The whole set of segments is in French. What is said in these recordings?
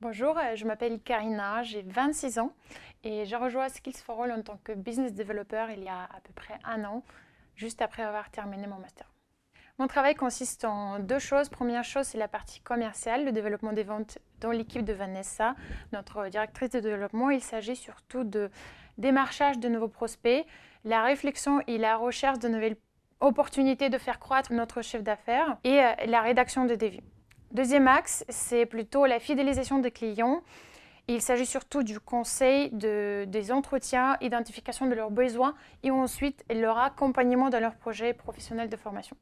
Bonjour, euh, je m'appelle Karina, j'ai 26 ans et j'ai rejoint Skills for All en tant que business developer il y a à peu près un an, juste après avoir terminé mon master. Mon travail consiste en deux choses. Première chose, c'est la partie commerciale, le développement des ventes dans l'équipe de Vanessa, notre directrice de développement. Il s'agit surtout de démarchage de nouveaux prospects, la réflexion et la recherche de nouvelles opportunités de faire croître notre chiffre d'affaires et euh, la rédaction de devis. Deuxième axe, c'est plutôt la fidélisation des clients. Il s'agit surtout du conseil, des entretiens, identification de leurs besoins et ensuite leur accompagnement dans leur projet professionnel de formation.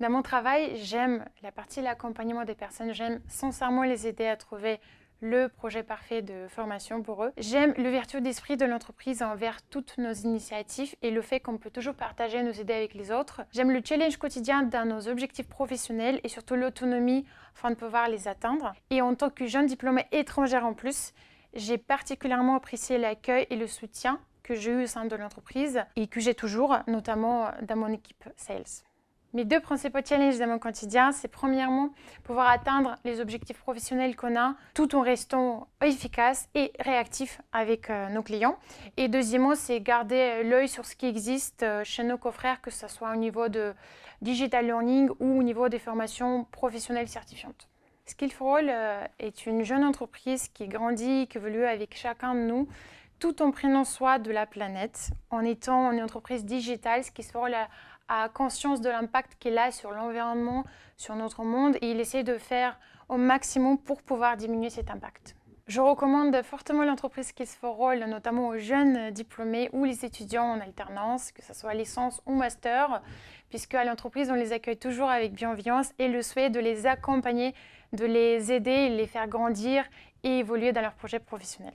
Dans mon travail, j'aime la partie l'accompagnement des personnes, j'aime sincèrement les aider à trouver le projet parfait de formation pour eux. J'aime le vertu d'esprit de l'entreprise envers toutes nos initiatives et le fait qu'on peut toujours partager nos idées avec les autres. J'aime le challenge quotidien dans nos objectifs professionnels et surtout l'autonomie afin de pouvoir les atteindre. Et en tant que jeune diplômée étrangère en plus, j'ai particulièrement apprécié l'accueil et le soutien que j'ai eu au sein de l'entreprise et que j'ai toujours, notamment dans mon équipe sales. Mes deux principaux challenges dans mon quotidien, c'est premièrement pouvoir atteindre les objectifs professionnels qu'on a tout en restant efficace et réactif avec euh, nos clients. Et deuxièmement, c'est garder euh, l'œil sur ce qui existe euh, chez nos confrères, que ce soit au niveau de digital learning ou au niveau des formations professionnelles certifiantes. Skillful euh, est une jeune entreprise qui grandit, qui évolue avec chacun de nous tout en prenant soin de la planète, en étant une entreprise digitale, ce qui se la a conscience de l'impact qu'il a sur l'environnement, sur notre monde, et il essaie de faire au maximum pour pouvoir diminuer cet impact. Je recommande fortement l'entreprise Kids for All, notamment aux jeunes diplômés ou les étudiants en alternance, que ce soit licence ou master, puisque à l'entreprise, on les accueille toujours avec bienveillance et le souhait de les accompagner, de les aider, les faire grandir et évoluer dans leur projet professionnel.